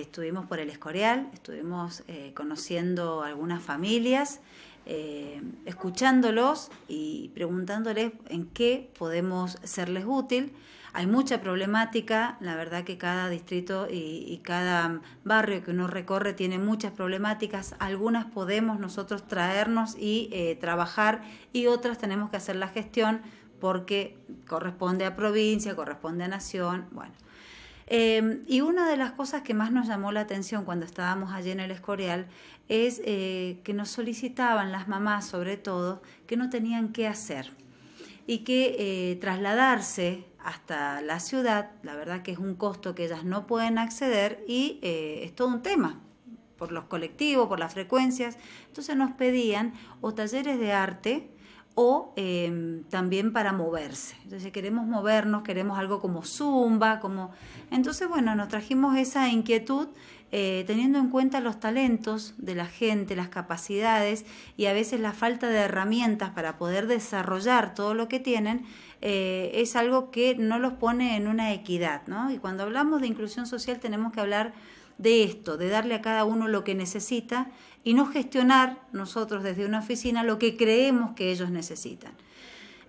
estuvimos por el Escorial, estuvimos eh, conociendo algunas familias, eh, escuchándolos y preguntándoles en qué podemos serles útil. Hay mucha problemática, la verdad que cada distrito y, cada barrio que uno recorre tiene muchas problemáticas, algunas podemos nosotros traernos y eh, trabajar y otras tenemos que hacer la gestión porque corresponde a provincia, corresponde a nación, bueno. Em, y una de las cosas que más nos llamó la atención cuando estábamos allí en el Escorial es eh, que nos solicitaban las mamás, sobre todo, que no tenían qué hacer y que eh, trasladarse hasta la ciudad, la verdad que es un costo que ellas no pueden acceder y eh, es todo un tema por los colectivos, por las frecuencias. Entonces nos pedían o talleres de arte, o em, también para moverse. Entonces queremos movernos, queremos algo como zumba, como... Entonces, bueno, nos trajimos esa inquietud eh, teniendo en cuenta los talentos de la gente, las capacidades y a veces la falta de herramientas para poder desarrollar todo lo que tienen, eh, es algo que no los pone en una equidad, ¿no? Y cuando hablamos de inclusión social tenemos que hablar de esto, de darle a cada uno lo que necesita y no gestionar nosotros desde una oficina lo que creemos que ellos necesitan.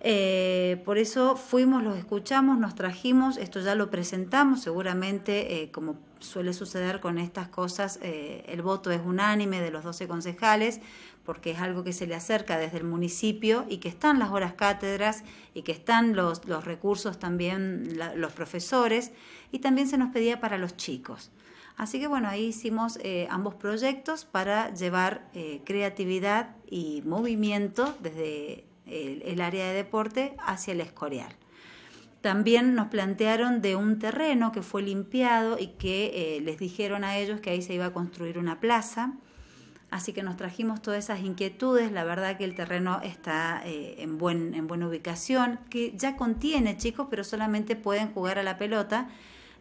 Eh, por eso fuimos, los escuchamos, nos trajimos, esto ya lo presentamos, seguramente eh, como suele suceder con estas cosas, eh, el voto es unánime de los 12 concejales, porque es algo que se le acerca desde el municipio y que están las horas cátedras y que están los, recursos también, los profesores, y también se nos pedía para los chicos. Así que bueno, ahí hicimos eh, ambos proyectos para llevar eh, creatividad y movimiento desde el, área de deporte hacia el escorial. También nos plantearon de un terreno que fue limpiado y que eh, les dijeron a ellos que ahí se iba a construir una plaza. Así que nos trajimos todas esas inquietudes. La verdad que el terreno está en, buen, en buena ubicación, que ya contiene chicos, pero solamente pueden jugar a la pelota.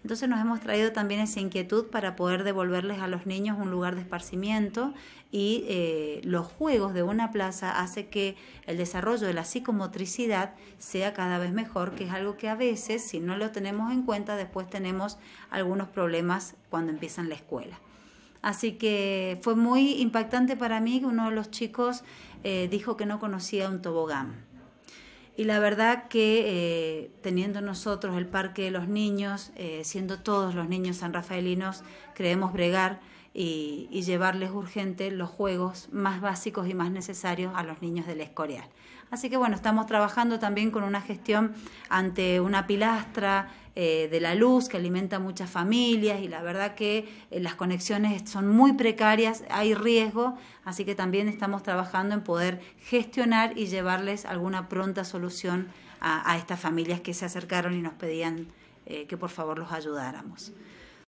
Entonces nos hemos traído también esa inquietud para poder devolverles a los niños un lugar de esparcimiento y eh, los juegos de una plaza hace que el desarrollo de la psicomotricidad sea cada vez mejor, que es algo que a veces, si no lo tenemos en cuenta, después tenemos algunos problemas cuando empiezan la escuela. Así que fue muy impactante para mí que uno de los chicos eh, dijo que no conocía un tobogán. Y la verdad que eh, teniendo nosotros el Parque de los Niños, eh, siendo todos los niños sanrafaelinos, creemos bregar y, y, llevarles urgente los juegos más básicos y más necesarios a los niños del Escorial. Así que bueno, estamos trabajando también con una gestión ante una pilastra, eh, de la luz que alimenta muchas familias y la verdad que eh, las conexiones son muy precarias, hay riesgo, así que también estamos trabajando en poder gestionar y llevarles alguna pronta solución a, estas familias que se acercaron y nos pedían eh, que por favor los ayudáramos.